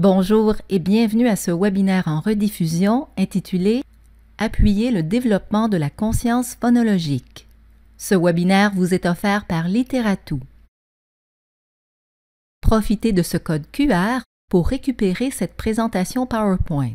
Bonjour et bienvenue à ce webinaire en rediffusion intitulé Appuyer le développement de la conscience phonologique. Ce webinaire vous est offert par Literatu. Profitez de ce code QR pour récupérer cette présentation PowerPoint.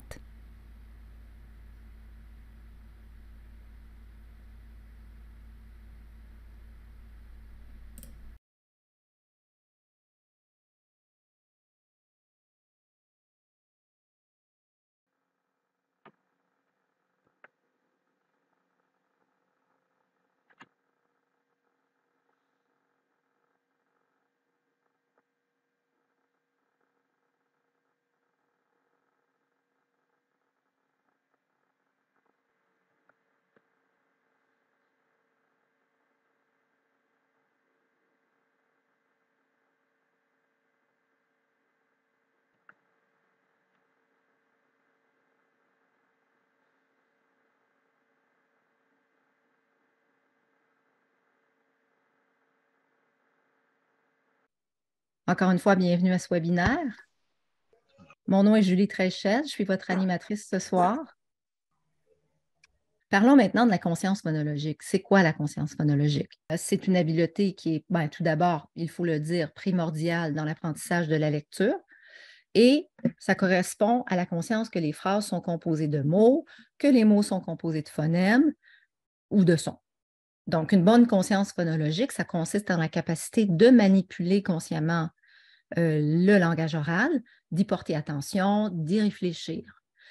Encore une fois, bienvenue à ce webinaire. Mon nom est Julie Trechel, je suis votre animatrice ce soir. Parlons maintenant de la conscience phonologique. C'est quoi la conscience phonologique? C'est une habileté qui est, ben, tout d'abord, il faut le dire, primordiale dans l'apprentissage de la lecture. Et ça correspond à la conscience que les phrases sont composées de mots, que les mots sont composés de phonèmes ou de sons. Donc, une bonne conscience phonologique, ça consiste en la capacité de manipuler consciemment euh, le langage oral, d'y porter attention, d'y réfléchir.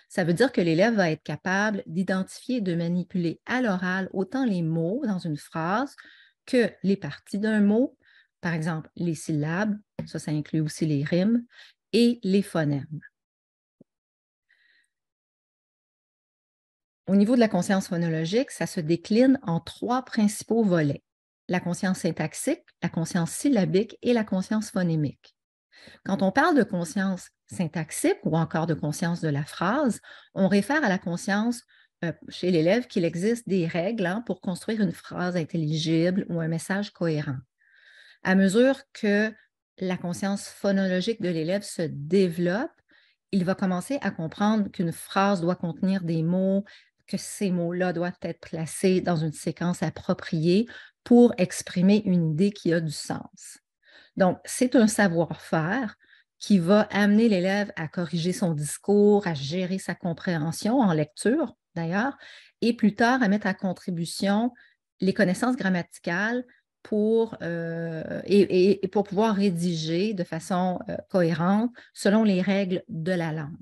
Ça veut dire que l'élève va être capable d'identifier et de manipuler à l'oral autant les mots dans une phrase que les parties d'un mot, par exemple les syllabes, ça, ça inclut aussi les rimes, et les phonèmes. au niveau de la conscience phonologique, ça se décline en trois principaux volets la conscience syntaxique, la conscience syllabique et la conscience phonémique. Quand on parle de conscience syntaxique ou encore de conscience de la phrase, on réfère à la conscience euh, chez l'élève qu'il existe des règles hein, pour construire une phrase intelligible ou un message cohérent. À mesure que la conscience phonologique de l'élève se développe, il va commencer à comprendre qu'une phrase doit contenir des mots, que ces mots-là doivent être placés dans une séquence appropriée pour exprimer une idée qui a du sens. Donc, c'est un savoir-faire qui va amener l'élève à corriger son discours, à gérer sa compréhension en lecture d'ailleurs, et plus tard à mettre à contribution les connaissances grammaticales pour, euh, et, pour pouvoir rédiger de façon euh, cohérente selon les règles de la langue.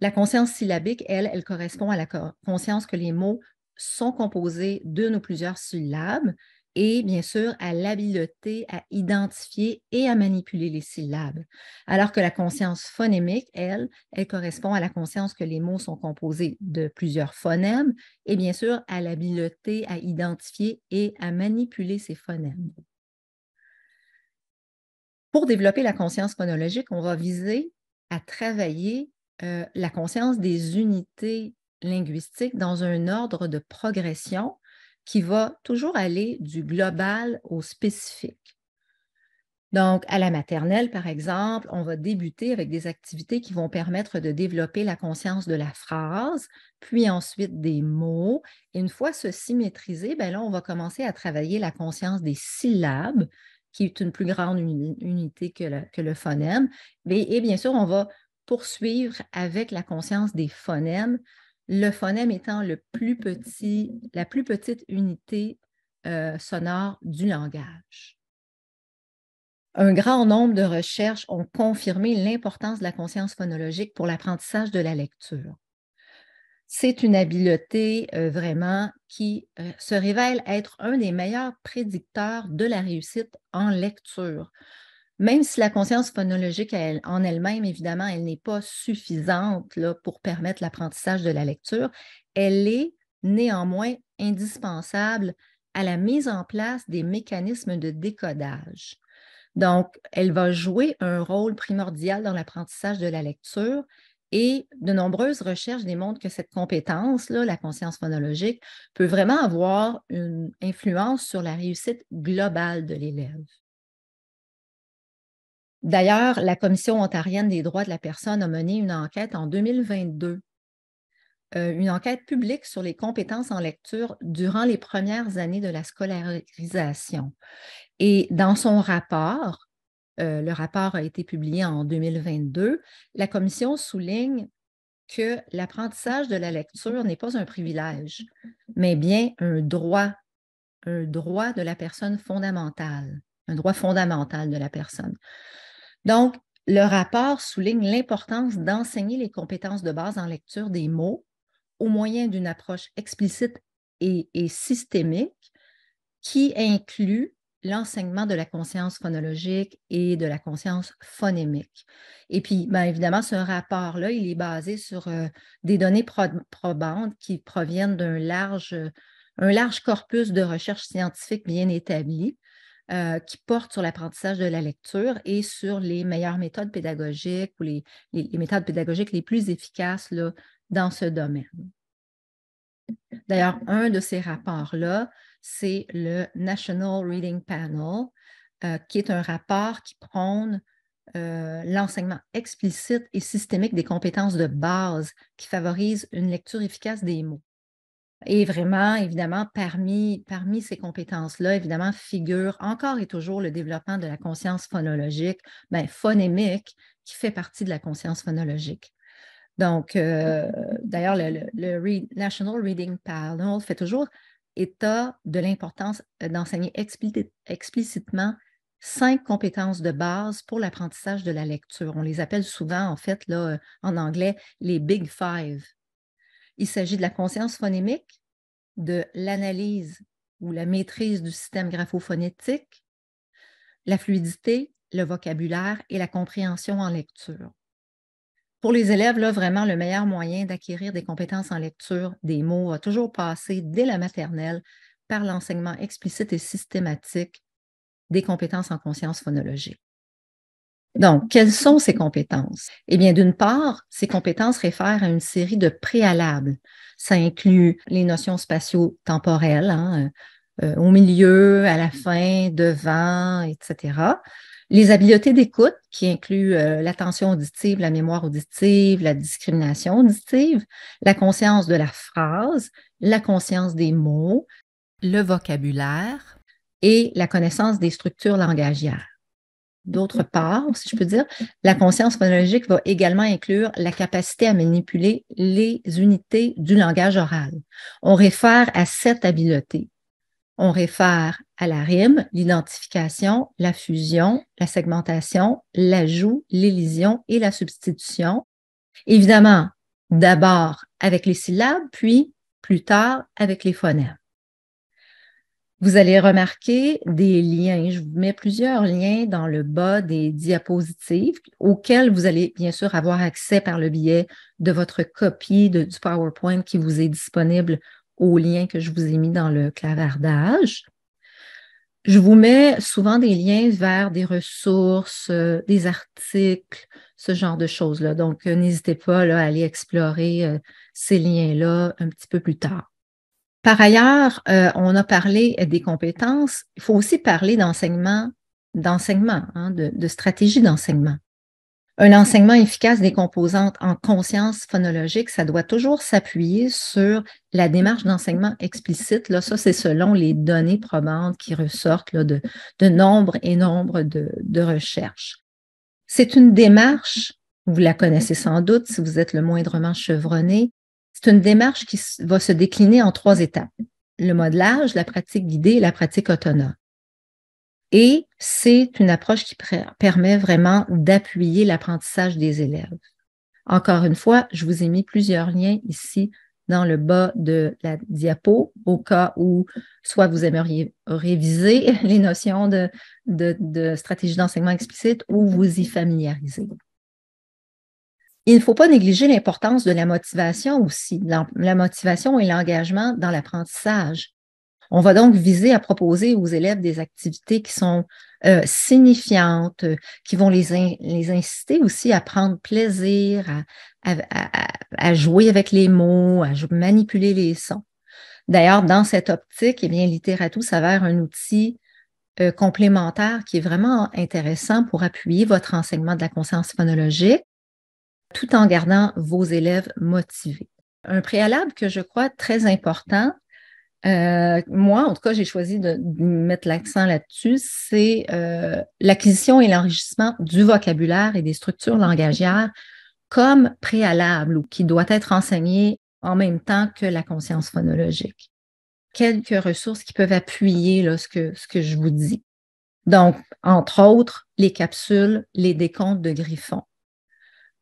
La conscience syllabique, elle, elle correspond à la conscience que les mots sont composés d'une ou plusieurs syllabes et bien sûr à l'habileté à identifier et à manipuler les syllabes. Alors que la conscience phonémique, elle, elle correspond à la conscience que les mots sont composés de plusieurs phonèmes et bien sûr à l'habileté à identifier et à manipuler ces phonèmes. Pour développer la conscience phonologique, on va viser à travailler euh, la conscience des unités linguistiques dans un ordre de progression qui va toujours aller du global au spécifique. Donc, à la maternelle, par exemple, on va débuter avec des activités qui vont permettre de développer la conscience de la phrase, puis ensuite des mots. une fois ceci maîtrisé, ben là, on va commencer à travailler la conscience des syllabes, qui est une plus grande unité que le, phonème. Mais et bien sûr, on va poursuivre avec la conscience des phonèmes, le phonème étant le plus petit, la plus petite unité euh, sonore du langage. Un grand nombre de recherches ont confirmé l'importance de la conscience phonologique pour l'apprentissage de la lecture. C'est une habileté euh, vraiment qui euh, se révèle être un des meilleurs prédicteurs de la réussite en lecture même si la conscience phonologique en elle-même, évidemment, elle n'est pas suffisante pour permettre l'apprentissage de la lecture, elle est néanmoins indispensable à la mise en place des mécanismes de décodage. Donc, elle va jouer un rôle primordial dans l'apprentissage de la lecture et de nombreuses recherches démontrent que cette compétence, là, la conscience phonologique, peut vraiment avoir une influence sur la réussite globale de l'élève. D'ailleurs, la Commission ontarienne des droits de la personne a mené une enquête en 2022, euh, une enquête publique sur les compétences en lecture durant les premières années de la scolarisation. Et dans son rapport, euh, le rapport a été publié en 2022, la Commission souligne que l'apprentissage de la lecture n'est pas un privilège, mais bien un droit, un droit de la personne fondamentale, un droit fondamental de la personne. Donc, le rapport souligne l'importance d'enseigner les compétences de base en lecture des mots au moyen d'une approche explicite et, systémique qui inclut l'enseignement de la conscience phonologique et de la conscience phonémique. Et puis, bien évidemment, ce rapport-là, il est basé sur euh, des données probantes qui proviennent d'un large, un large corpus de recherche scientifique bien établi. Euh, qui porte sur l'apprentissage de la lecture et sur les meilleures méthodes pédagogiques ou les, méthodes pédagogiques les plus efficaces dans ce domaine. D'ailleurs, un de ces rapports-là, c'est le National Reading Panel, euh, qui est un rapport qui prône euh, l'enseignement explicite et systémique des compétences de base qui favorise une lecture efficace des mots. Et vraiment, évidemment, parmi, parmi ces compétences-là, évidemment, figure encore et toujours le développement de la conscience phonologique, ben, phonémique, qui fait partie de la conscience phonologique. Donc, euh, d'ailleurs, le, National Reading Panel fait toujours état de l'importance euh, d'enseigner explicitement cinq compétences de base pour l'apprentissage de la lecture. On les appelle souvent, en fait, là, euh, en anglais, les Big Five il s'agit de la conscience phonémique, de l'analyse ou la maîtrise du système graphophonétique, la fluidité, le vocabulaire et la compréhension en lecture. Pour les élèves, là, vraiment, le meilleur moyen d'acquérir des compétences en lecture des mots a toujours passé dès la maternelle par l'enseignement explicite et systématique des compétences en conscience phonologique. Donc, quelles sont ces compétences? Eh bien, d'une part, ces compétences réfèrent à une série de préalables. Ça inclut les notions spatio-temporelles, hein, euh, au milieu, à la fin, devant, etc. Les habiletés d'écoute, qui incluent euh, l'attention auditive, la mémoire auditive, la discrimination auditive, la conscience de la phrase, la conscience des mots, le vocabulaire et la connaissance des structures langagières. D'autre part, si je peux dire, la conscience phonologique va également inclure la capacité à manipuler les unités du langage oral. On réfère à cette habileté. On réfère à la rime, l'identification, la fusion, la segmentation, l'ajout, l'élision et la substitution. Évidemment, d'abord avec les syllabes, puis plus tard avec les phonèmes. Vous allez remarquer des liens. Je vous mets plusieurs liens dans le bas des diapositives auxquels vous allez bien sûr avoir accès par le biais de votre copie du PowerPoint qui vous est disponible au lien que je vous ai mis dans le clavardage. Je vous mets souvent des liens vers des ressources, euh, des articles, ce genre de choses-là. Donc, euh, n'hésitez pas à aller explorer euh, ces liens-là un petit peu plus tard. Par ailleurs, euh, on a parlé des compétences. Il faut aussi parler d'enseignement, d'enseignement, hein, de, de stratégie d'enseignement. Un enseignement efficace des composantes en conscience phonologique, ça doit toujours s'appuyer sur la démarche d'enseignement explicite. Là, ça, c'est selon les données probantes qui ressortent de, de, nombre et nombre de recherches. C'est une démarche, vous la connaissez sans doute si vous êtes le moindrement chevronné, c'est une démarche qui va se décliner en trois étapes. Le modelage, la pratique guidée et la pratique autonome. Et c'est une approche qui permet vraiment d'appuyer l'apprentissage des élèves. Encore une fois, je vous ai mis plusieurs liens ici dans le bas de la diapo au cas où soit vous aimeriez réviser les notions de, stratégie d'enseignement explicite ou vous y familiariser il ne faut pas négliger l'importance de la motivation aussi, la motivation et l'engagement dans l'apprentissage. On va donc viser à proposer aux élèves des activités qui sont euh, signifiantes, euh, qui vont les, les, inciter aussi à prendre plaisir, à, jouer avec les mots, à manipuler les sons. D'ailleurs, dans cette optique, eh bien, s'avère un outil euh, complémentaire qui est vraiment intéressant pour appuyer votre enseignement de la conscience phonologique tout en gardant vos élèves motivés. Un préalable que je crois très important, euh, moi, en tout cas, j'ai choisi de, mettre l'accent là-dessus, c'est euh, l'acquisition et l'enrichissement du vocabulaire et des structures langagières comme préalable ou qui doit être enseigné en même temps que la conscience phonologique. Quelques ressources qui peuvent appuyer ce, que, ce que je vous dis. Donc, entre autres, les capsules, les décomptes de Griffon.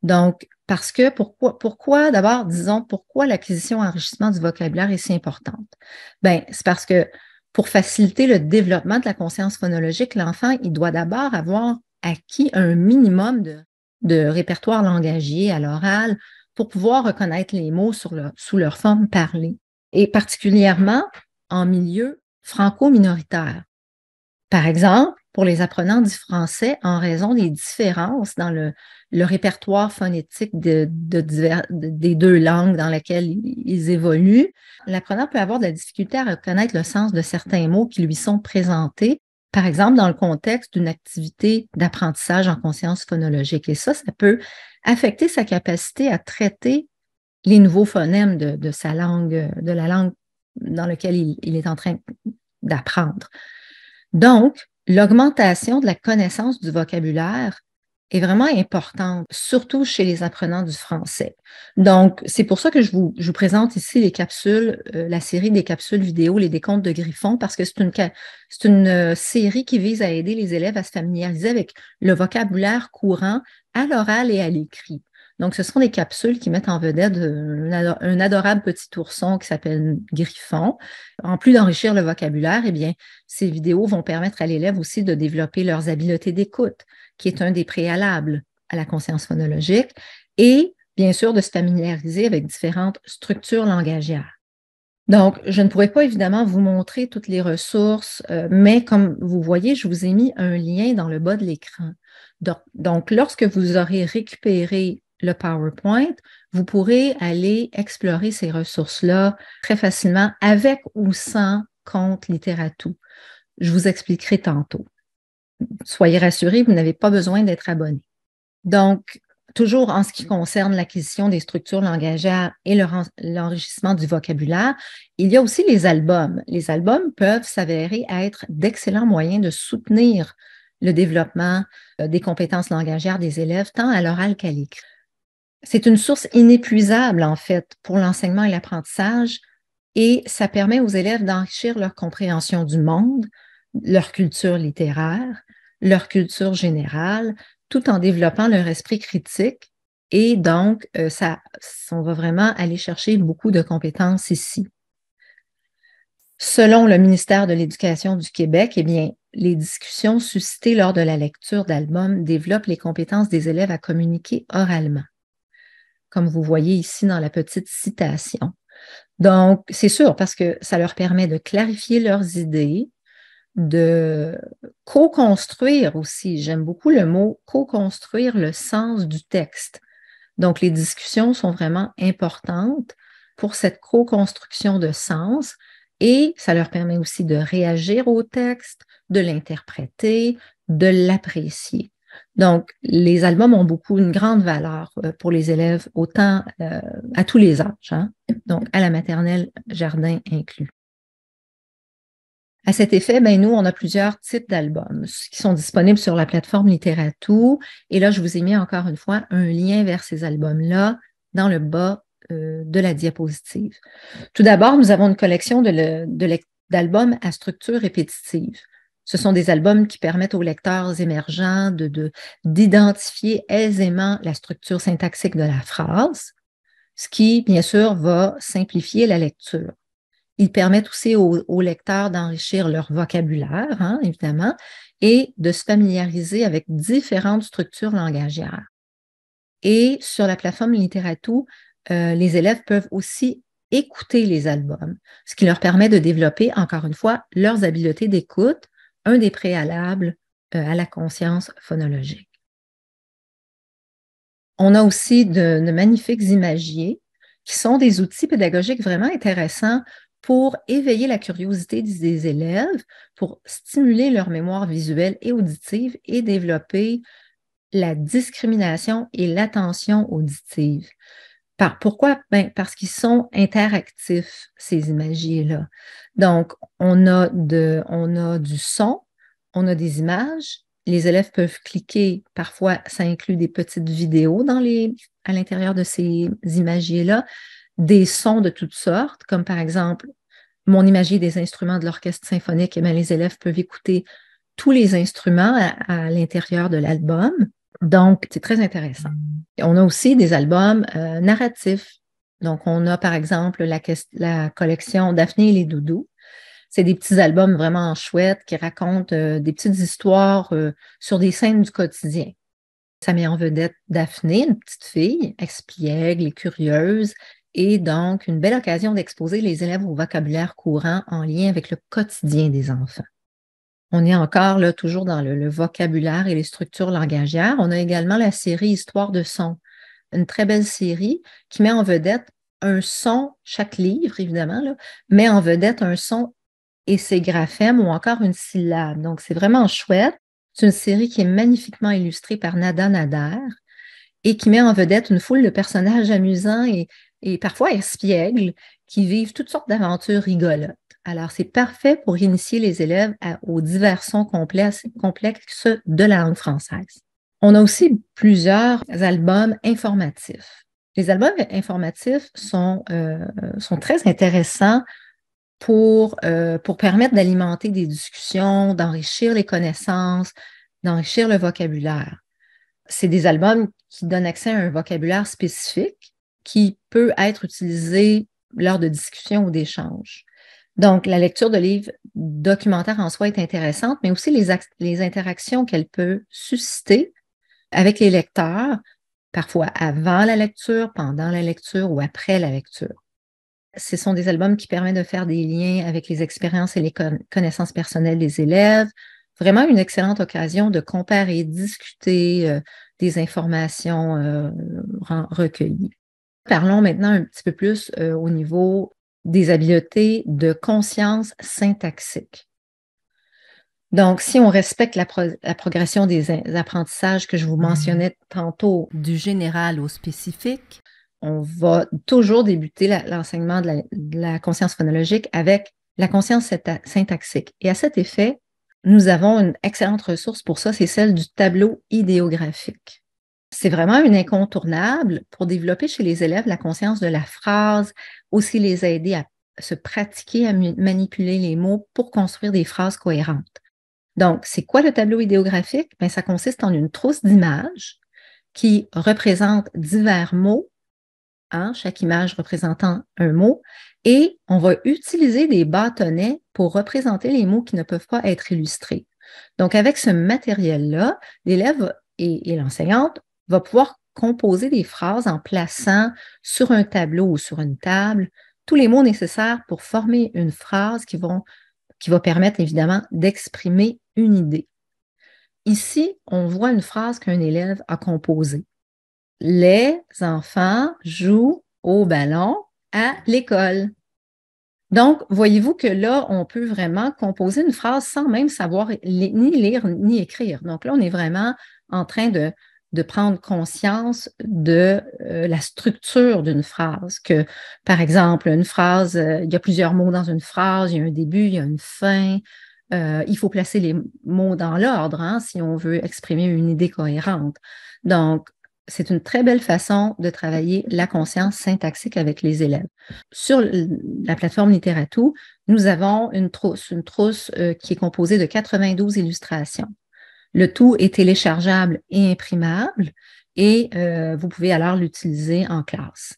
Donc, parce que pourquoi, d'abord, disons, pourquoi l'acquisition enrichissement du vocabulaire est si importante? Bien, c'est parce que pour faciliter le développement de la conscience phonologique, l'enfant, il doit d'abord avoir acquis un minimum de, répertoire langagier à l'oral pour pouvoir reconnaître les mots sous leur forme parlée, et particulièrement en milieu franco-minoritaire. Par exemple, pour les apprenants du français en raison des différences dans le, répertoire phonétique des deux langues dans lesquelles ils évoluent. L'apprenant peut avoir de la difficulté à reconnaître le sens de certains mots qui lui sont présentés, par exemple dans le contexte d'une activité d'apprentissage en conscience phonologique. Et ça, ça peut affecter sa capacité à traiter les nouveaux phonèmes de, sa langue, de la langue dans laquelle il est en train d'apprendre. Donc, L'augmentation de la connaissance du vocabulaire est vraiment importante, surtout chez les apprenants du français. Donc, c'est pour ça que je vous, présente ici les capsules, euh, la série des capsules vidéo, les décomptes de Griffon, parce que c'est c'est une euh, série qui vise à aider les élèves à se familiariser avec le vocabulaire courant à l'oral et à l'écrit. Donc, ce sont des capsules qui mettent en vedette euh, un adorable petit ourson qui s'appelle Griffon. En plus d'enrichir le vocabulaire, eh bien, ces vidéos vont permettre à l'élève aussi de développer leurs habiletés d'écoute, qui est un des préalables à la conscience phonologique, et bien sûr de se familiariser avec différentes structures langagières. Donc, je ne pourrais pas évidemment vous montrer toutes les ressources, euh, mais comme vous voyez, je vous ai mis un lien dans le bas de l'écran. donc, lorsque vous aurez récupéré le PowerPoint, vous pourrez aller explorer ces ressources-là très facilement avec ou sans compte littératou. Je vous expliquerai tantôt. Soyez rassurés, vous n'avez pas besoin d'être abonné. Donc, toujours en ce qui concerne l'acquisition des structures langagères et l'enrichissement du vocabulaire, il y a aussi les albums. Les albums peuvent s'avérer être d'excellents moyens de soutenir le développement euh, des compétences langagères des élèves, tant à l'oral qu'à l'écrit c'est une source inépuisable, en fait, pour l'enseignement et l'apprentissage, et ça permet aux élèves d'enrichir leur compréhension du monde, leur culture littéraire, leur culture générale, tout en développant leur esprit critique. Et donc, euh, ça, on va vraiment aller chercher beaucoup de compétences ici. Selon le ministère de l'Éducation du Québec, eh bien, les discussions suscitées lors de la lecture d'albums développent les compétences des élèves à communiquer oralement comme vous voyez ici dans la petite citation. Donc, c'est sûr, parce que ça leur permet de clarifier leurs idées, de co-construire aussi, j'aime beaucoup le mot, co-construire le sens du texte. Donc, les discussions sont vraiment importantes pour cette co-construction de sens et ça leur permet aussi de réagir au texte, de l'interpréter, de l'apprécier. Donc, les albums ont beaucoup une grande valeur euh, pour les élèves, autant euh, à tous les âges, hein, donc à la maternelle, jardin inclus. À cet effet, ben, nous, on a plusieurs types d'albums qui sont disponibles sur la plateforme Literatou. Et là, je vous ai mis encore une fois un lien vers ces albums-là dans le bas euh, de la diapositive. Tout d'abord, nous avons une collection d'albums à structure répétitive. Ce sont des albums qui permettent aux lecteurs émergents d'identifier de, aisément la structure syntaxique de la phrase, ce qui, bien sûr, va simplifier la lecture. Ils permettent aussi aux, lecteurs d'enrichir leur vocabulaire, hein, évidemment, et de se familiariser avec différentes structures langagières. Et sur la plateforme Literatou, euh, les élèves peuvent aussi écouter les albums, ce qui leur permet de développer, encore une fois, leurs habiletés d'écoute un des préalables euh, à la conscience phonologique. On a aussi de, magnifiques imagiers qui sont des outils pédagogiques vraiment intéressants pour éveiller la curiosité des élèves, pour stimuler leur mémoire visuelle et auditive et développer la discrimination et l'attention auditive. Par, pourquoi? Ben, parce qu'ils sont interactifs, ces imagiers-là. Donc, on a, de, on a du son, on a des images. Les élèves peuvent cliquer. Parfois, ça inclut des petites vidéos dans les, à l'intérieur de ces imagiers-là, des sons de toutes sortes, comme par exemple mon imagier des instruments de l'orchestre symphonique. Et eh les élèves peuvent écouter tous les instruments à, l'intérieur de l'album. Donc, c'est très intéressant. on a aussi des albums euh, narratifs donc, on a par exemple la, collection Daphné et les doudous. C'est des petits albums vraiment chouettes qui racontent euh, des petites histoires euh, sur des scènes du quotidien. Ça met en vedette Daphné, une petite fille, expiègle et curieuse, et donc une belle occasion d'exposer les élèves au vocabulaire courant en lien avec le quotidien des enfants. On est encore là, toujours dans le, le vocabulaire et les structures langagières. On a également la série Histoire de son, une très belle série qui met en vedette un son, chaque livre évidemment, met en vedette un son et ses graphèmes ou encore une syllabe. Donc, c'est vraiment chouette. C'est une série qui est magnifiquement illustrée par Nada Nader et qui met en vedette une foule de personnages amusants et, parfois espiègles qui vivent toutes sortes d'aventures rigolotes. Alors, c'est parfait pour initier les élèves aux divers sons complexes, complexes de la langue française. On a aussi plusieurs albums informatifs les albums informatifs sont, euh, très intéressants euh, pour, permettre d'alimenter des discussions, d'enrichir les connaissances, d'enrichir le vocabulaire. C'est des albums qui donnent accès à un vocabulaire spécifique qui peut être utilisé lors de discussions ou d'échanges. Donc, la lecture de livres documentaires en soi est intéressante, mais aussi les interactions qu'elle peut susciter avec les lecteurs parfois avant la lecture, pendant la lecture ou après la lecture. Ce sont des albums qui permettent de faire des liens avec les expériences et les connaissances personnelles des élèves. Vraiment une excellente occasion de comparer, discuter euh, des informations euh, recueillies. Parlons maintenant un petit peu plus euh, au niveau des habiletés de conscience syntaxique. Donc, si on respecte la, progression des apprentissages que je vous mhm. mentionnais tantôt, du général au spécifique, on va toujours débuter l'enseignement de, la conscience phonologique avec la conscience syntaxique. Et à cet effet, nous avons une excellente ressource pour ça, c'est celle du tableau idéographique. C'est vraiment une incontournable pour développer chez les élèves la conscience de la phrase, aussi les aider à se pratiquer à manipuler les mots pour construire des phrases cohérentes. Donc, c'est quoi le tableau idéographique? Bien, ça consiste en une trousse d'images qui représente divers mots, hein, chaque image représentant un mot, et on va utiliser des bâtonnets pour représenter les mots qui ne peuvent pas être illustrés. Donc, avec ce matériel-là, l'élève et, et l'enseignante va pouvoir composer des phrases en plaçant sur un tableau ou sur une table tous les mots nécessaires pour former une phrase qui vont qui va permettre évidemment d'exprimer une idée. Ici, on voit une phrase qu'un élève a composée. Les enfants jouent au ballon à l'école. Donc, voyez-vous que là, on peut vraiment composer une phrase sans même savoir ni lire ni écrire. Donc là, on est vraiment en train de de prendre conscience de euh, la structure d'une phrase, que par exemple, une phrase, euh, il y a plusieurs mots dans une phrase, il y a un début, il y a une fin, euh, il faut placer les mots dans l'ordre hein, si on veut exprimer une idée cohérente. Donc, c'est une très belle façon de travailler la conscience syntaxique avec les élèves. Sur la plateforme Literatou, nous avons une trousse, une trousse qui est composée de 92 illustrations. Le tout est téléchargeable et imprimable et euh, vous pouvez alors l'utiliser en classe.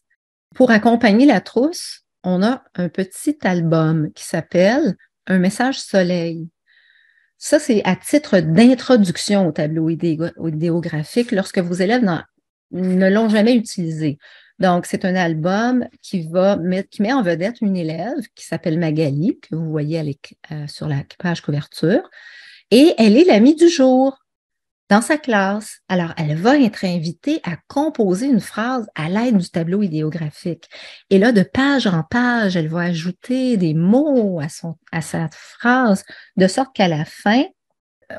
Pour accompagner la trousse, on a un petit album qui s'appelle Un message soleil. Ça, c'est à titre d'introduction au tableau idéographique lorsque vos élèves ne l'ont jamais utilisé. Donc, c'est un album qui, qui met en vedette une élève qui s'appelle Magali, que vous voyez euh, sur la page couverture, et elle est l'amie du jour dans sa classe. Alors, elle va être invitée à composer une phrase à l'aide du tableau idéographique. Et là, de page en page, elle va ajouter des mots à, son, à sa phrase, de sorte qu'à la fin,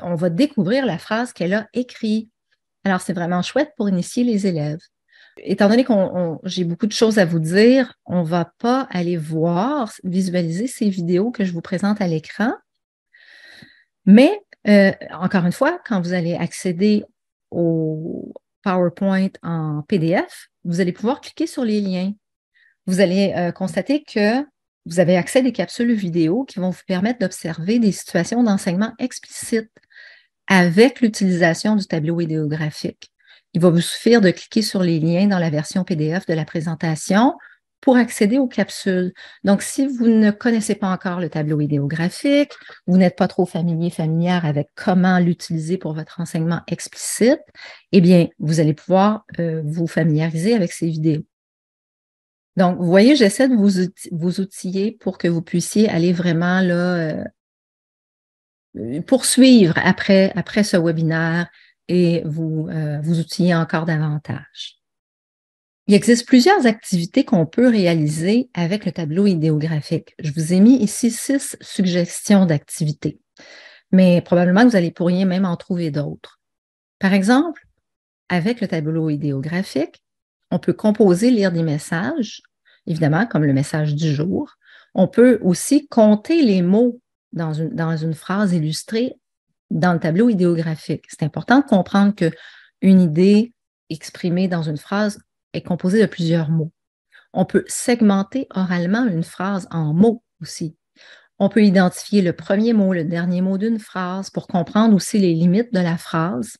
on va découvrir la phrase qu'elle a écrite. Alors, c'est vraiment chouette pour initier les élèves. Étant donné que j'ai beaucoup de choses à vous dire, on ne va pas aller voir, visualiser ces vidéos que je vous présente à l'écran, mais, euh, encore une fois, quand vous allez accéder au PowerPoint en PDF, vous allez pouvoir cliquer sur les liens. Vous allez euh, constater que vous avez accès à des capsules vidéo qui vont vous permettre d'observer des situations d'enseignement explicites avec l'utilisation du tableau idéographique. Il va vous suffire de cliquer sur les liens dans la version PDF de la présentation pour accéder aux capsules. Donc, si vous ne connaissez pas encore le tableau idéographique, vous n'êtes pas trop familier, familière avec comment l'utiliser pour votre enseignement explicite, eh bien, vous allez pouvoir euh, vous familiariser avec ces vidéos. Donc, vous voyez, j'essaie de vous, vous outiller pour que vous puissiez aller vraiment là, euh, euh, poursuivre après, après ce webinaire et vous, vous outiller encore davantage. Il existe plusieurs activités qu'on peut réaliser avec le tableau idéographique. Je vous ai mis ici six suggestions d'activités, mais probablement que vous allez pourriez même en trouver d'autres. Par exemple, avec le tableau idéographique, on peut composer, lire des messages, évidemment, comme le message du jour. On peut aussi compter les mots dans une, dans une phrase illustrée dans le tableau idéographique. C'est important de comprendre qu'une idée exprimée dans une phrase est composé de plusieurs mots. On peut segmenter oralement une phrase en mots aussi. On peut identifier le premier mot, le dernier mot d'une phrase pour comprendre aussi les limites de la phrase.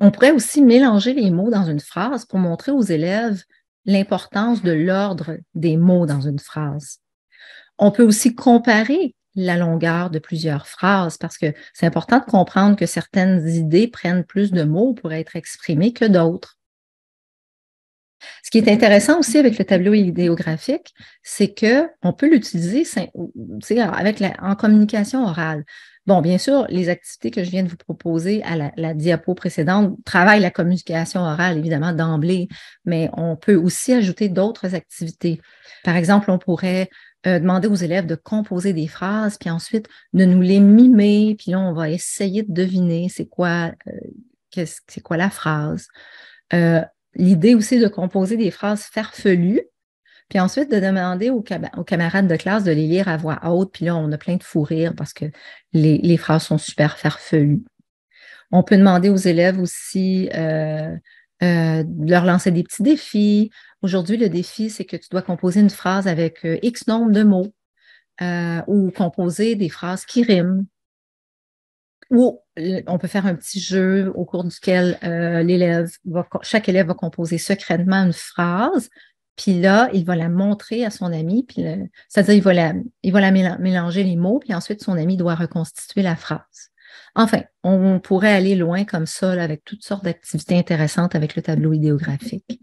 On pourrait aussi mélanger les mots dans une phrase pour montrer aux élèves l'importance de l'ordre des mots dans une phrase. On peut aussi comparer la longueur de plusieurs phrases parce que c'est important de comprendre que certaines idées prennent plus de mots pour être exprimées que d'autres. Ce qui est intéressant aussi avec le tableau idéographique, c'est qu'on peut l'utiliser avec en communication orale. Bon, bien sûr, les activités que je viens de vous proposer à la, diapo précédente travaillent la communication orale, évidemment, d'emblée, mais on peut aussi ajouter d'autres activités. Par exemple, on pourrait euh, demander aux élèves de composer des phrases, puis ensuite de nous les mimer, puis là, on va essayer de deviner c'est quoi, euh, quoi la phrase. Euh, l'idée aussi de composer des phrases farfelues, puis ensuite de demander aux, camarades de classe de les lire à voix haute, puis là, on a plein de fou rires parce que les, phrases sont super farfelues. On peut demander aux élèves aussi euh, euh, de leur lancer des petits défis. Aujourd'hui, le défi, c'est que tu dois composer une phrase avec euh, X nombre de mots ou composer des phrases qui riment on peut faire un petit jeu au cours duquel euh, l'élève chaque élève va composer secrètement une phrase, puis là, il va la montrer à son ami, puis c'est-à-dire il va, la, il va mélanger les mots, puis ensuite son ami doit reconstituer la phrase. Enfin, on, pourrait aller loin comme ça avec toutes sortes d'activités intéressantes avec le tableau idéographique.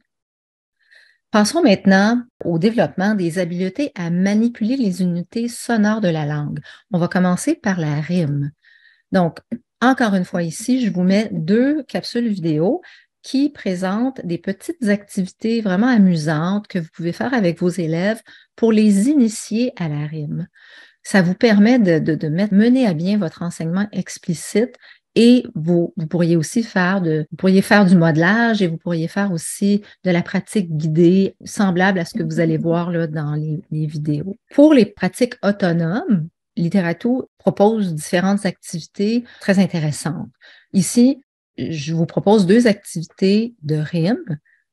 Passons maintenant au développement des habiletés à manipuler les unités sonores de la langue. On va commencer par la rime. Donc, encore une fois, ici, je vous mets deux capsules vidéo qui présentent des petites activités vraiment amusantes que vous pouvez faire avec vos élèves pour les initier à la rime. Ça vous permet de, mener à bien votre enseignement explicite et vous, pourriez aussi faire de, vous pourriez faire du modelage et vous pourriez faire aussi de la pratique guidée semblable à ce que vous allez voir là, dans les vidéos. Pour les pratiques autonomes, Littérato propose différentes activités très intéressantes. Ici, je vous propose deux activités de RIM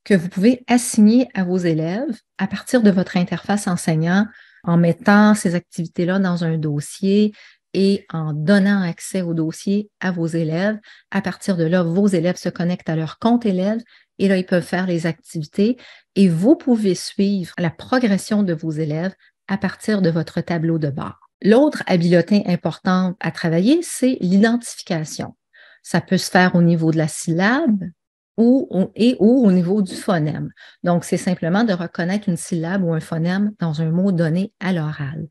que vous pouvez assigner à vos élèves à partir de votre interface enseignant en mettant ces activités-là dans un dossier et en donnant accès au dossier à vos élèves. À partir de là, vos élèves se connectent à leur compte élève et là, ils peuvent faire les activités et vous pouvez suivre la progression de vos élèves à partir de votre tableau de bord. L'autre habileté importante à travailler, c'est l'identification. Ça peut se faire au niveau de la syllabe ou, et ou au niveau du phonème. Donc, c'est simplement de reconnaître une syllabe ou un phonème dans un mot donné à l'oral.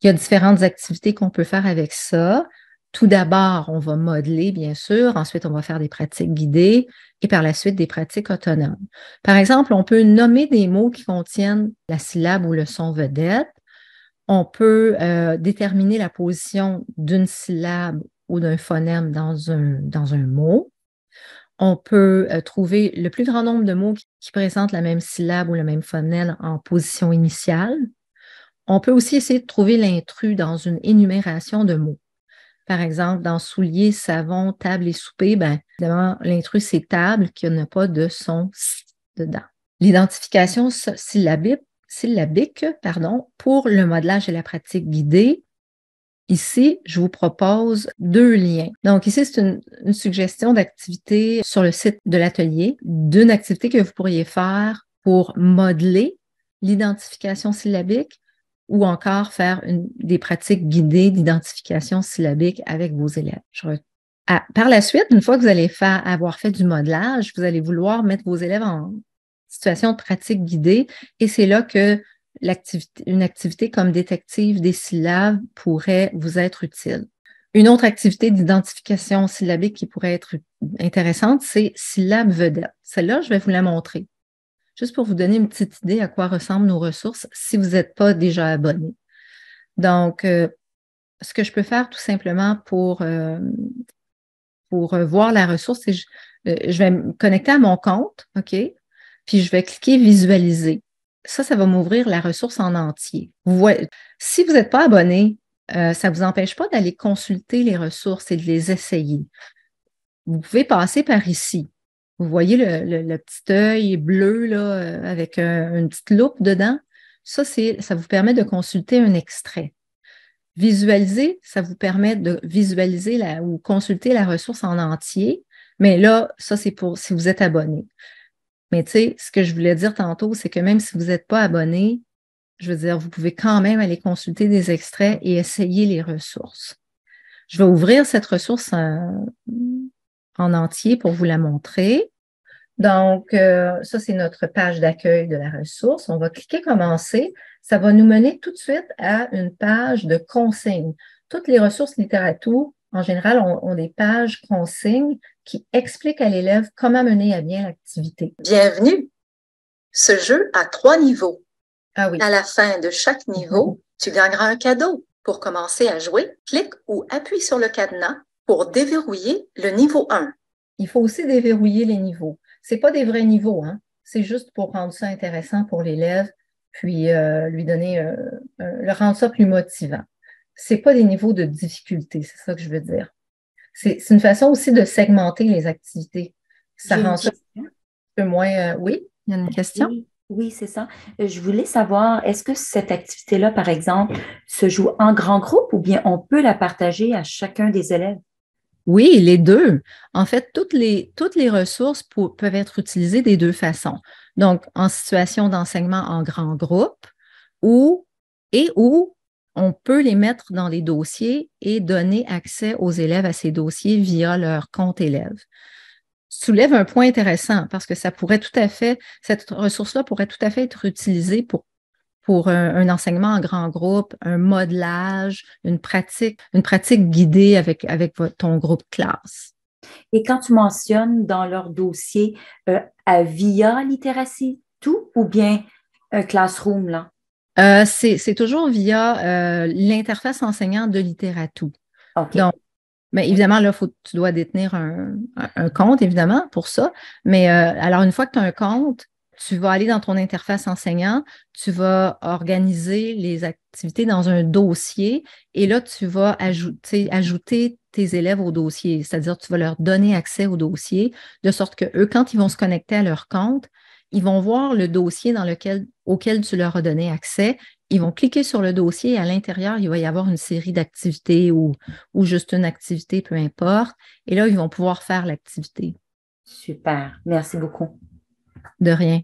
Il y a différentes activités qu'on peut faire avec ça. Tout d'abord, on va modeler, bien sûr. Ensuite, on va faire des pratiques guidées et par la suite des pratiques autonomes. Par exemple, on peut nommer des mots qui contiennent la syllabe ou le son vedette on peut euh, déterminer la position d'une syllabe ou d'un phonème dans un, dans un mot. On peut euh, trouver le plus grand nombre de mots qui, présentent la même syllabe ou le même phonème en position initiale. On peut aussi essayer de trouver l'intrus dans une énumération de mots. Par exemple, dans soulier, savon, table et souper, ben, évidemment, l'intrus, c'est table qui n'a pas de son dedans. L'identification syllabique syllabique pardon, pour le modelage et la pratique guidée. Ici, je vous propose deux liens. Donc ici, c'est une, suggestion d'activité sur le site de l'atelier, d'une activité que vous pourriez faire pour modeler l'identification syllabique ou encore faire des pratiques guidées d'identification syllabique avec vos élèves. par la suite, une fois que vous allez faire, avoir fait du modelage, vous allez vouloir mettre vos élèves en, situation de pratique guidée. Et c'est là que activité, une activité comme détective des syllabes pourrait vous être utile. Une autre activité d'identification syllabique qui pourrait être intéressante, c'est syllabe vedette. Celle-là, je vais vous la montrer. Juste pour vous donner une petite idée à quoi ressemblent nos ressources si vous n'êtes pas déjà abonné. Donc, euh, ce que je peux faire tout simplement pour, euh, euh, voir la ressource, c'est je vais me connecter à mon compte, OK? puis je vais cliquer visualiser. Ça, ça va m'ouvrir la ressource en entier. Si vous n'êtes pas abonné, euh, ça ne vous empêche pas d'aller consulter les ressources et de les essayer. Vous pouvez passer par ici. Vous voyez le, petit œil bleu là, euh, avec une petite loupe dedans. Ça, ça vous permet de consulter un extrait. Visualiser, ça vous permet de visualiser ou consulter la ressource en entier. Mais là, ça, c'est pour si vous êtes abonné. Mais tu sais, ce que je voulais dire tantôt, c'est que même si vous n'êtes pas abonné, je veux dire, vous pouvez quand même aller consulter des extraits et essayer les ressources. Je vais ouvrir cette ressource en, entier pour vous la montrer. Donc, euh, ça, c'est notre page d'accueil de la ressource. On va cliquer Commencer. Ça va nous mener tout de suite à une page de consignes. Toutes les ressources littératures en général, on ont des pages consignes qui expliquent à l'élève comment mener à bien l'activité. Bienvenue. Ce jeu a trois niveaux. Ah oui. À la fin de chaque niveau, mhm. tu gagneras un cadeau. Pour commencer à jouer, clique ou appuie sur le cadenas pour déverrouiller le niveau 1. Il faut aussi déverrouiller les niveaux. Ce pas des vrais niveaux, hein? c'est juste pour rendre ça intéressant pour l'élève, puis euh, lui donner, euh, euh, le rendre ça plus motivant c'est pas des niveaux de difficulté, c'est ça que je veux dire. C'est une façon aussi de segmenter les activités. Ça rend ça un peu moins. Euh, oui, il y a une question. Oui, c'est ça. Euh, je voulais savoir, est-ce que cette activité-là, par exemple, se joue en grand groupe ou bien on peut la partager à chacun des élèves? Oui, les deux. En fait, toutes les, toutes les ressources peuvent être utilisées des deux façons. Donc, en situation d'enseignement en grand groupe ou et ou on peut les mettre dans les dossiers et donner accès aux élèves à ces dossiers via leur compte élève. Soulève un point intéressant parce que ça pourrait tout à fait, cette ressource-là pourrait tout à fait être utilisée pour, pour un, enseignement en grand groupe, un modelage, une pratique, une pratique guidée avec, avec ton groupe classe. Et quand tu mentionnes dans leur dossier euh, via littératie tout ou bien un euh, classroom là? Euh, c'est toujours via euh, l'interface enseignant de littérature. Donc, mais évidemment, là, tu dois détenir un, compte, évidemment, pour ça. Mais euh, alors, une fois que tu as un compte, tu vas aller dans ton interface enseignant, tu vas organiser les activités dans un dossier et là, tu vas ajouter, ajouter tes élèves au dossier, c'est-à-dire tu vas leur donner accès au dossier de sorte que eux, quand ils vont se connecter à leur compte, ils vont voir le dossier dans lequel, auquel tu leur as donné accès. Ils vont cliquer sur le dossier et à l'intérieur, il va y avoir une série d'activités ou, ou juste une activité, peu importe. Et là, ils vont pouvoir faire l'activité. Super. Merci beaucoup. De rien.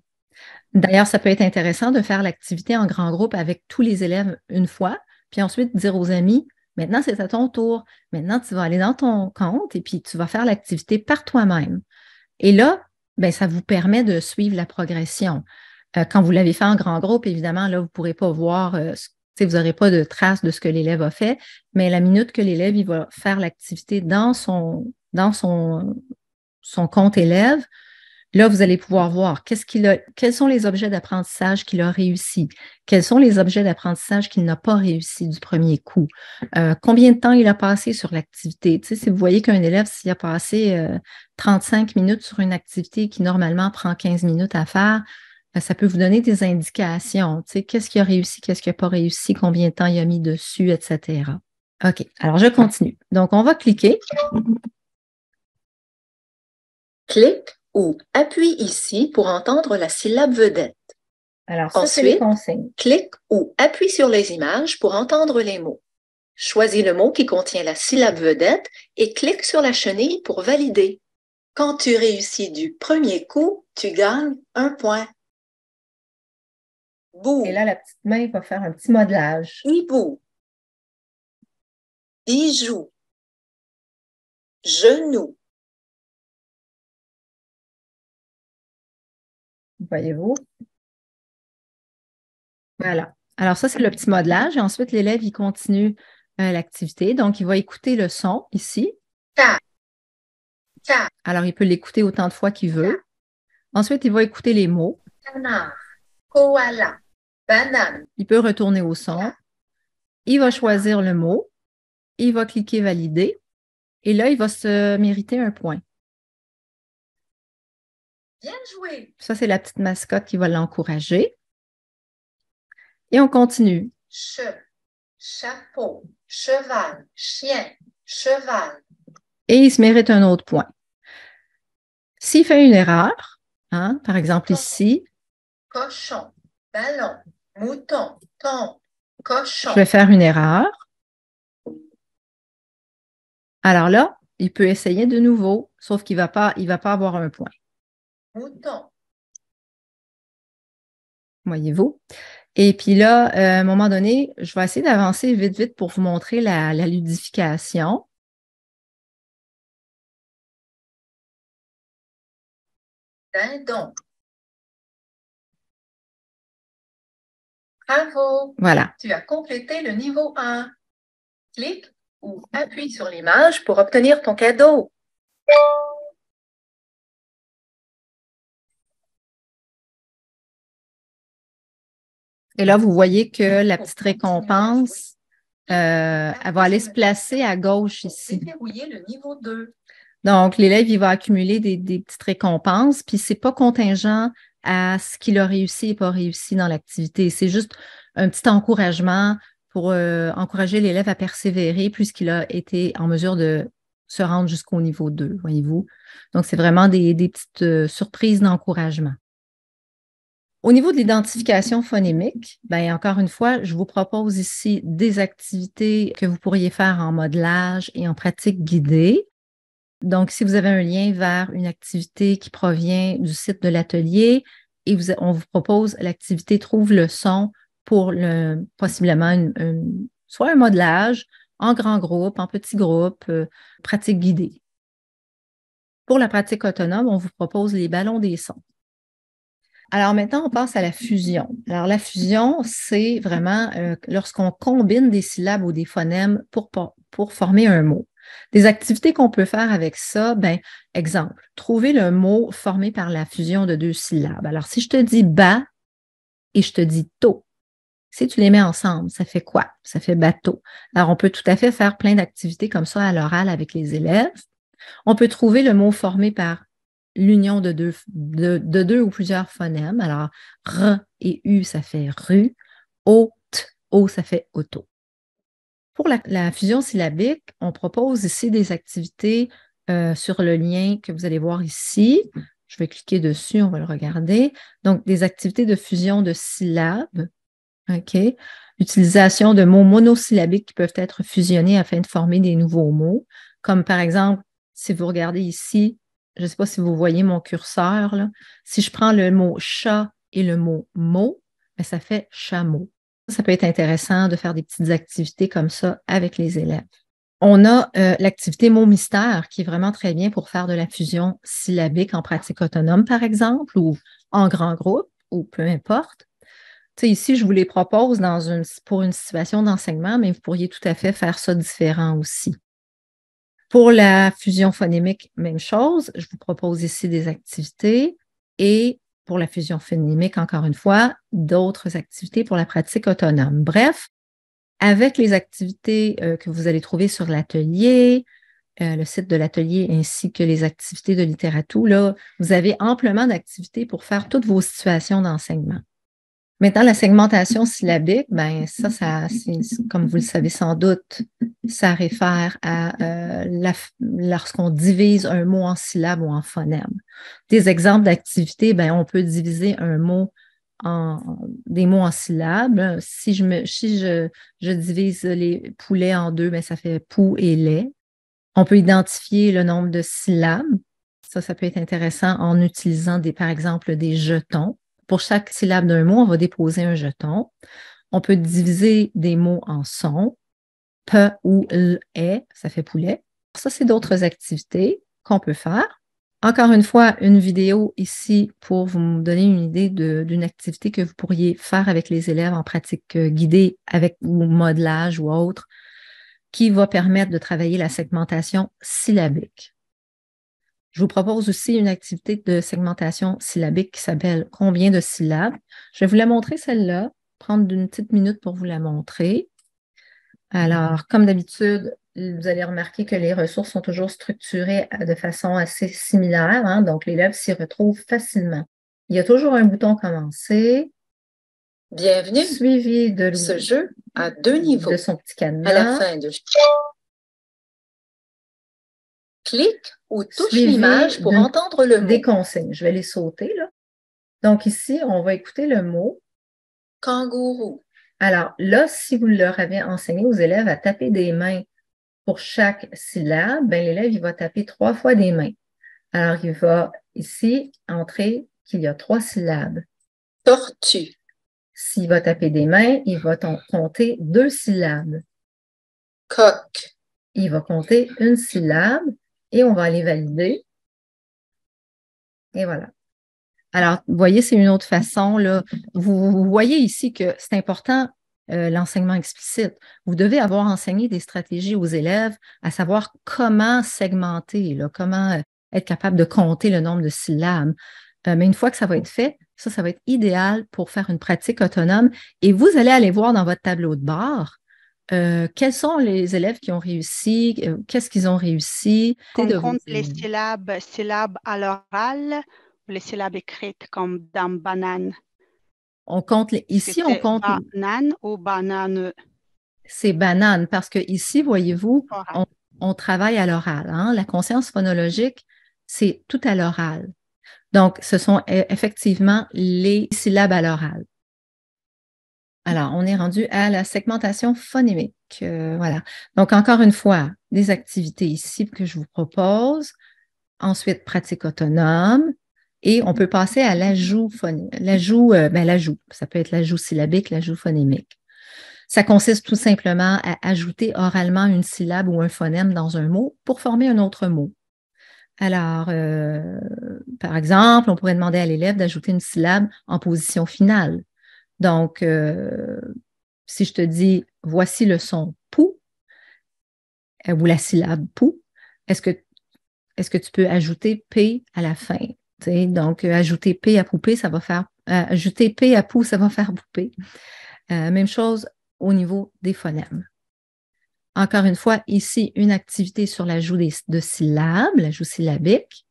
D'ailleurs, ça peut être intéressant de faire l'activité en grand groupe avec tous les élèves une fois, puis ensuite dire aux amis, maintenant c'est à ton tour, maintenant tu vas aller dans ton compte et puis tu vas faire l'activité par toi-même. Et là, ben, ça vous permet de suivre la progression. Euh, quand vous l'avez fait en grand groupe, évidemment, là, vous ne pourrez pas voir, euh, vous n'aurez pas de trace de ce que l'élève a fait, mais la minute que l'élève va faire l'activité dans son, dans son compte élève, Là, vous allez pouvoir voir quels sont les objets d'apprentissage qu'il a réussi, quels sont les objets d'apprentissage qu'il n'a pas réussi du premier coup, euh, combien de temps il a passé sur l'activité. si vous voyez qu'un élève, s'il a passé 35 euh, minutes sur une activité qui normalement prend 15 minutes à faire, ben, ça peut vous donner des indications. Tu sais, qu'est-ce qu'il a réussi, qu'est-ce qu'il n'a pas réussi, combien de temps il a mis dessus, etc. OK, alors je continue. Donc, on va cliquer. Clique ou appuie ici pour entendre la syllabe vedette. Alors, Ensuite, clique ou appuie sur les images pour entendre les mots. Choisis le mot qui contient la syllabe vedette et clique sur la chenille pour valider. Quand tu réussis du premier coup, tu gagnes un point. Bou. Et là, la petite main va faire un petit modelage. Hibou. Bijou. Genou. voyez-vous. Voilà. Alors ça, c'est le petit modelage. Et ensuite, l'élève, il continue euh, l'activité. Donc, il va écouter le son ici. Alors, il peut l'écouter autant de fois qu'il veut. Ensuite, il va écouter les mots. Il peut retourner au son. Il va choisir le mot. Il va cliquer valider. Et là, il va se mériter un point. Bien joué. Ça, c'est la petite mascotte qui va l'encourager. Et on continue. chapeau, cheval, chien, cheval. Et il se mérite un autre point. S'il fait une erreur, hein, par exemple ici. Cochon, ballon, mouton, ton, cochon. Je vais faire une erreur. Alors là, il peut essayer de nouveau, sauf qu'il ne va, pas, il va pas avoir un point. Mouton. Voyez-vous. Et puis là, euh, à un moment donné, je vais essayer d'avancer vite, vite pour vous montrer la, la ludification. Ben donc, Bravo. Voilà. Tu as complété le niveau 1. Clique ou appuie sur l'image pour obtenir ton cadeau. Et là, vous voyez que la petite récompense, euh, elle va aller se placer à gauche ici. le niveau 2. Donc, l'élève, il va accumuler des, petites récompenses, puis c'est pas contingent à ce qu'il a réussi et pas réussi dans l'activité. C'est juste un petit encouragement pour euh, encourager l'élève à persévérer puisqu'il a été en mesure de se rendre jusqu'au niveau 2, voyez-vous. Donc, c'est vraiment des, petites euh, surprises d'encouragement. Au niveau de l'identification phonémique, ben encore une fois, je vous propose ici des activités que vous pourriez faire en modelage et en pratique guidée. Donc, si vous avez un lien vers une activité qui provient du site de l'atelier et on vous propose l'activité Trouve le son pour le, possiblement soit un modelage en grand groupe, en petit groupe, euh, pratique guidée. Pour la pratique autonome, on vous propose les ballons des sons. Alors maintenant, on passe à la fusion. Alors la fusion, c'est vraiment euh, lorsqu'on combine des syllabes ou des phonèmes pour, pour former un mot. Des activités qu'on peut faire avec ça, ben, exemple, trouver le mot formé par la fusion de deux syllabes. Alors si je te dis bas et je te dis tôt, si tu les mets ensemble, ça fait quoi? Ça fait bateau. Alors, on peut tout à fait faire plein d'activités comme ça à l'oral avec les élèves. On peut trouver le mot formé par l'union de deux, de, deux, ou plusieurs phonèmes. Alors, R et U, ça fait rue. O, O, ça fait auto. Pour la, fusion syllabique, on propose ici des activités euh, sur le lien que vous allez voir ici. Je vais cliquer dessus, on va le regarder. Donc, des activités de fusion de syllabes. OK. Utilisation de mots monosyllabiques qui peuvent être fusionnés afin de former des nouveaux mots, comme par exemple, si vous regardez ici, je ne sais pas si vous voyez mon curseur, si je prends le mot chat et le mot mot, ben, ça fait chameau. Ça peut être intéressant de faire des petites activités comme ça avec les élèves. On a euh, l'activité mot mystère qui est vraiment très bien pour faire de la fusion syllabique en pratique autonome, par exemple, ou en grand groupe, ou peu importe. ici, je vous les propose pour une situation d'enseignement, mais vous pourriez tout à fait faire ça différent aussi. Pour la fusion phonémique, même chose. Je vous propose ici des activités et pour la fusion phonémique, encore une fois, d'autres activités pour la pratique autonome. Bref, avec les activités euh, que vous allez trouver sur l'atelier, euh, le site de l'atelier ainsi que les activités de littérature, là, vous avez amplement d'activités pour faire toutes vos situations d'enseignement. Maintenant, la segmentation syllabique, ben ça, ça comme vous le savez sans doute, ça réfère à euh, lorsqu'on divise un mot en syllabes ou en phonèmes. Des exemples d'activités, ben on peut diviser un mot en des mots en syllabes. Si je me, si je, je divise les poulets en deux, ben ça fait pou et lait. On peut identifier le nombre de syllabes. Ça, ça peut être intéressant en utilisant des, par exemple, des jetons pour chaque syllabe d'un mot, on va déposer un jeton. On peut diviser des mots en sons. P ou L, est, ça fait poulet. Ça, c'est d'autres activités qu'on peut faire. Encore une fois, une vidéo ici pour vous donner une idée d'une activité que vous pourriez faire avec les élèves en pratique euh, guidée avec ou modelage ou autre, qui va permettre de travailler la segmentation syllabique. Je vous propose aussi une activité de segmentation syllabique qui s'appelle Combien de syllabes? Je vais vous la montrer celle-là, prendre une petite minute pour vous la montrer. Alors, comme d'habitude, vous allez remarquer que les ressources sont toujours structurées de façon assez similaire, hein. donc l'élève s'y retrouve facilement. Il y a toujours un bouton commencer. Bienvenue. Suivi de ce jeu à deux niveaux. son petit À la fin de clique ou touche l'image pour entendre le mot. Des consignes. Je vais les sauter, là. Donc ici, on va écouter le mot. Kangourou. Alors là, si vous leur avez enseigné aux élèves à taper des mains pour chaque syllabe, ben, l'élève, il va taper trois fois des mains. Alors, il va ici entrer qu'il y a trois syllabes. Tortue. S'il va taper des mains, il va compter deux syllabes. Coq. Il va compter une syllabe et on va aller valider. Et voilà. Alors, vous voyez, c'est une autre façon. Là. Vous, voyez ici que c'est important euh, l'enseignement explicite. Vous devez avoir enseigné des stratégies aux élèves, à savoir comment segmenter, comment euh, être capable de compter le nombre de syllabes. Euh, mais une fois que ça va être fait, ça, ça va être idéal pour faire une pratique autonome. Et vous allez aller voir dans votre tableau de bord euh, quels sont les élèves qui ont réussi, euh, qu'est-ce qu'ils ont réussi. On compte les syllabes, syllabes à l'oral ou les syllabes écrites comme dans banane. On compte ici, on compte. Banane ou banane. C'est banane parce que ici, voyez-vous, on, travaille à l'oral. Hein. La conscience phonologique, c'est tout à l'oral. Donc, ce sont e, effectivement les syllabes à l'oral. Alors, on est rendu à la segmentation phonémique. Euh, voilà. Donc, encore une fois, des activités ici que je vous propose. Ensuite, pratique autonome. Et on peut passer à l'ajout phonémique. L'ajout, euh, ben, l'ajout. Ça peut être l'ajout syllabique, l'ajout phonémique. Ça consiste tout simplement à ajouter oralement une syllabe ou un phonème dans un mot pour former un autre mot. Alors, euh, par exemple, on pourrait demander à l'élève d'ajouter une syllabe en position finale donc, euh, si je te dis, voici le son pou euh, ou la syllabe pou, est-ce que, tu peux ajouter P à la fin? Donc, euh, ajouter P à poupée, ça va faire, ajouter P à pou, ça va faire poupée. même chose au niveau des phonèmes. Encore une fois, ici, une activité sur l'ajout de syllabes, l'ajout syllabique.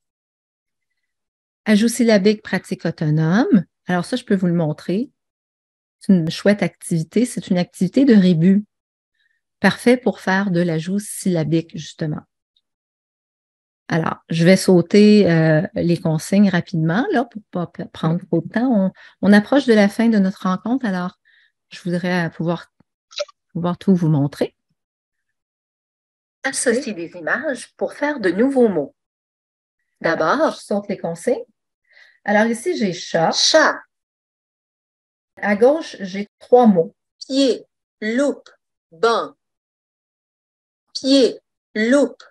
Ajout syllabique pratique autonome. Alors ça, je peux vous le montrer. C'est une chouette activité. C'est une activité de rébus. Parfait pour faire de l'ajout syllabique, justement. Alors, je vais sauter euh, les consignes rapidement, là, pour ne pas prendre trop de temps. On, approche de la fin de notre rencontre, alors je voudrais euh, pouvoir, pouvoir tout vous montrer. Associer des images pour faire de nouveaux mots. D'abord, je saute les consignes. Alors ici, j'ai chat. Chat. À gauche, j'ai trois mots. Pied, loupe, bain. Pied, loupe,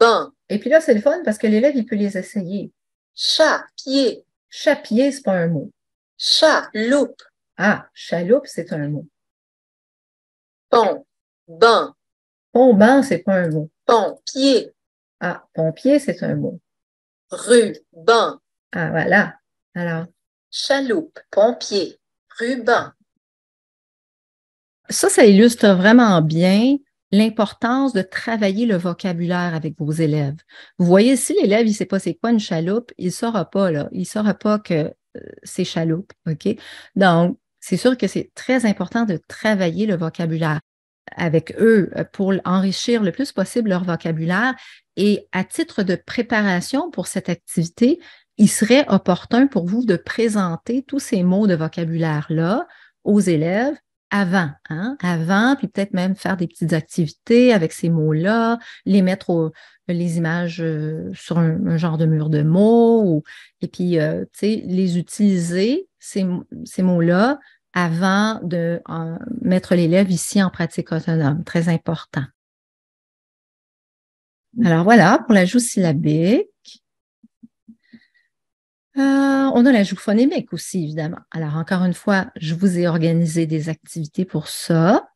bain. Et puis là, c'est le fun parce que l'élève, il peut les essayer. Chat, pied. Chat, pied, c'est pas un mot. Chat, loupe. Ah, chaloupe, c'est un mot. Pont, bain. Pont, bain, c'est pas un mot. Pont, pied. Ah, pompier, c'est un mot. Rue, bain. Ah, voilà. Alors. Chaloupe, pompier. Ça, ça illustre vraiment bien l'importance de travailler le vocabulaire avec vos élèves. Vous voyez, si l'élève, il ne sait pas c'est quoi une chaloupe, il ne saura pas, Il saura pas que euh, c'est chaloupe, Donc, c'est sûr que c'est très important de travailler le vocabulaire avec eux euh, pour enrichir le plus possible leur vocabulaire. Et à titre de préparation pour cette activité, il serait opportun pour vous de présenter tous ces mots de vocabulaire-là aux élèves avant, hein? avant, puis peut-être même faire des petites activités avec ces mots-là, les mettre les images euh, sur un, genre de mur de mots, et puis euh, les utiliser, ces, ces mots-là, avant de mettre l'élève ici en pratique autonome. Très important. Alors voilà pour la l'ajout syllabique. Euh, on a la joue phonémique aussi, évidemment. Alors, encore une fois, je vous ai organisé des activités pour ça.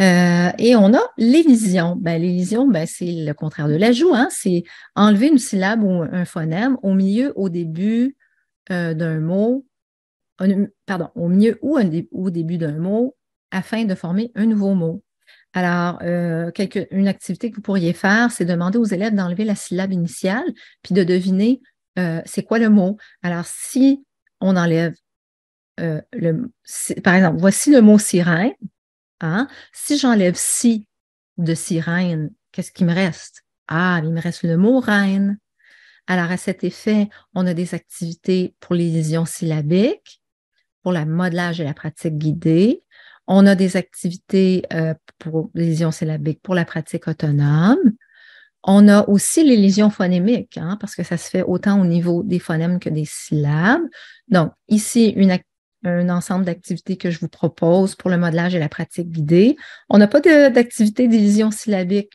Euh, et on a l'élision. Ben, l'élision, ben, c'est le contraire de l'ajout. joue. Hein. C'est enlever une syllabe ou un phonème au milieu, au début euh, d'un mot, pardon, au milieu ou au début d'un mot afin de former un nouveau mot. Alors, une activité que vous pourriez faire, c'est demander aux élèves d'enlever la syllabe initiale, puis de deviner euh, c'est quoi le mot? Alors, si on enlève euh, le, par exemple, voici le mot sirène. Hein? Si j'enlève si de sirène, qu'est-ce qui me reste? Ah, il me reste le mot reine. Alors, à cet effet, on a des activités pour les l'illusion syllabique, pour le modelage et la pratique guidée. On a des activités euh, pour pour l'illusion syllabique pour la pratique autonome. On a aussi les phonémique, hein, parce que ça se fait autant au niveau des phonèmes que des syllabes. Donc, ici, un ensemble d'activités que je vous propose pour le modelage et la pratique guidée. On n'a pas d'activité d'illusion syllabique.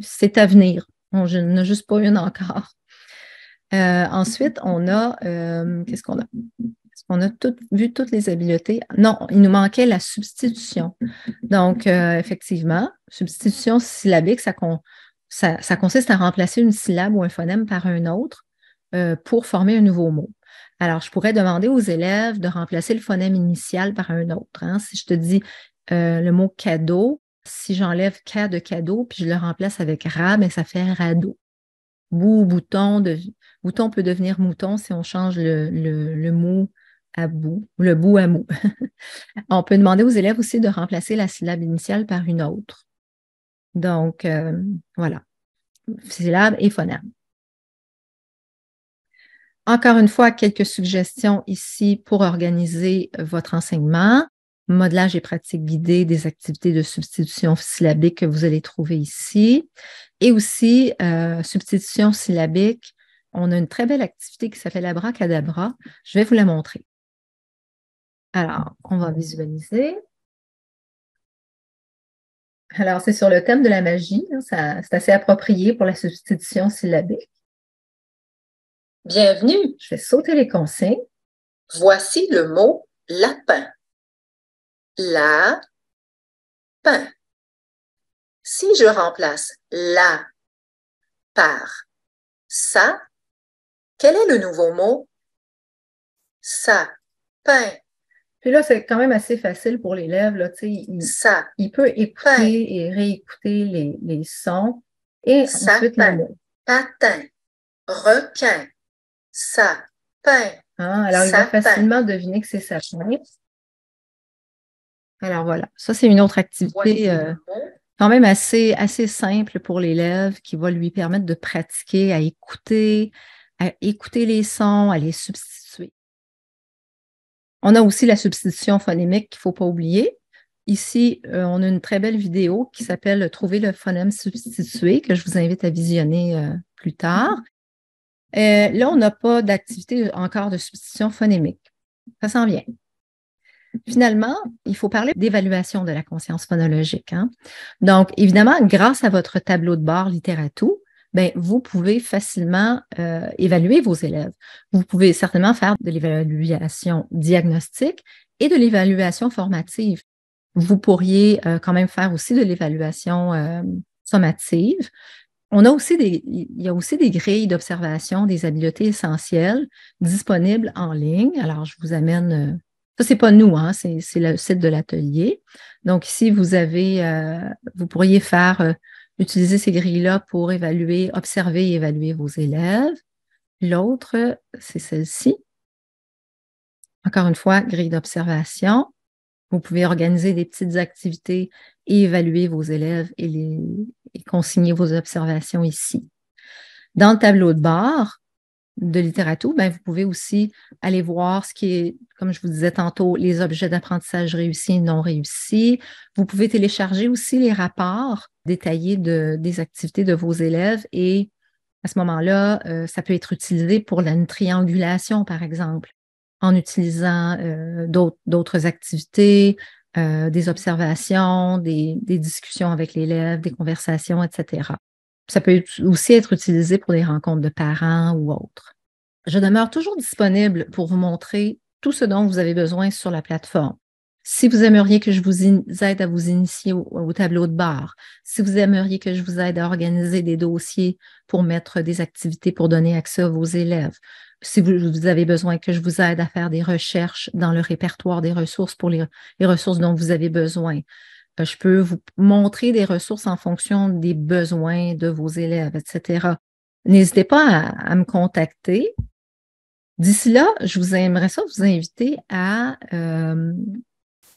C'est à venir. On n'a juste pas une encore. Euh, ensuite, on a, euh, qu'est-ce qu'on a? qu'on a vu toutes les habiletés. Non, il nous manquait la substitution. Donc, euh, effectivement, substitution syllabique, ça, qu'on ça, consiste à remplacer une syllabe ou un phonème par un autre euh, pour former un nouveau mot. Alors, je pourrais demander aux élèves de remplacer le phonème initial par un autre. Hein. Si je te dis euh, le mot cadeau, si j'enlève K de cadeau, puis je le remplace avec ra, mais ben, ça fait radeau. Bou, bouton, de, bouton peut devenir mouton si on change le, mot à bout, le bout à mou. on peut demander aux élèves aussi de remplacer la syllabe initiale par une autre. Donc, euh, voilà. Syllabes et phonèmes. Encore une fois, quelques suggestions ici pour organiser votre enseignement. Modelage et pratique guidée des activités de substitution syllabique que vous allez trouver ici. Et aussi, euh, substitution syllabique, on a une très belle activité qui s'appelle la bras-cadabra. Je vais vous la montrer. Alors, on va visualiser. Alors, c'est sur le thème de la magie. Hein, c'est assez approprié pour la substitution syllabique. Bienvenue. Je vais sauter les consignes. Voici le mot lapin. La pain. Si je remplace la par ça, quel est le nouveau mot? Ça pain. Puis là, c'est quand même assez facile pour l'élève. il, ça. il peut écouter et réécouter les, sons. Et ça. ensuite, patin, requin, sapin. Ah, alors, il va facilement deviner que c'est sapin. Alors voilà, ça c'est une autre activité euh, quand même assez, assez simple pour l'élève qui va lui permettre de pratiquer à écouter, à écouter les sons, à les substituer on a aussi la substitution phonémique qu'il ne faut pas oublier. Ici, euh, on a une très belle vidéo qui s'appelle Trouver le phonème substitué que je vous invite à visionner euh, plus tard. Euh, là, on n'a pas d'activité encore de substitution phonémique. Ça s'en vient. Finalement, il faut parler d'évaluation de la conscience phonologique. Hein. Donc, évidemment, grâce à votre tableau de bord littératou, ben, vous pouvez facilement euh, évaluer vos élèves. Vous pouvez certainement faire de l'évaluation diagnostique et de l'évaluation formative. Vous pourriez euh, quand même faire aussi de l'évaluation euh, sommative. On a aussi des, il y a aussi des grilles d'observation des habiletés essentielles disponibles en ligne. Alors, je vous amène ça, c'est pas nous, hein, c'est le site de l'atelier. Donc, ici, vous avez, vous pourriez faire Utilisez ces grilles-là pour évaluer, observer et évaluer vos élèves. L'autre, c'est celle-ci. Encore une fois, grille d'observation. Vous pouvez organiser des petites activités et évaluer vos élèves et, les, et consigner vos observations ici. Dans le tableau de bord, de littérature, ben, vous pouvez aussi aller voir ce qui est, comme je vous disais tantôt, les objets d'apprentissage réussis et non réussis. Vous pouvez télécharger aussi les rapports détaillés des activités de vos élèves et à ce moment-là, euh, ça peut être utilisé pour la, triangulation, par exemple, en utilisant euh, d'autres activités, euh, des observations, des, des discussions avec l'élève, des conversations, etc. Ça peut aussi être utilisé pour des rencontres de parents ou autres. Je demeure toujours disponible pour vous montrer tout ce dont vous avez besoin sur la plateforme. Si vous aimeriez que je vous aide à vous initier au, tableau de bord, si vous aimeriez que je vous aide à organiser des dossiers pour mettre des activités pour donner accès à vos élèves, si vous, avez besoin que je vous aide à faire des recherches dans le répertoire des ressources pour les ressources dont vous avez besoin, je peux vous montrer des ressources en fonction des besoins de vos élèves, etc. N'hésitez pas à, me contacter. D'ici là, je vous aimerais ça vous inviter à euh,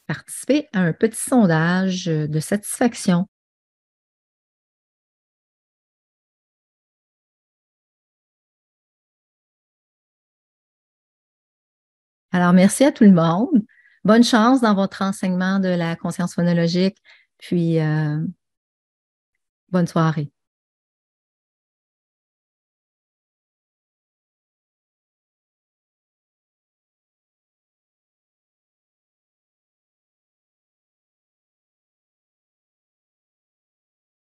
participer à un petit sondage de satisfaction. Alors, merci à tout le monde bonne chance dans votre enseignement de la conscience phonologique. Puis, euh, bonne soirée.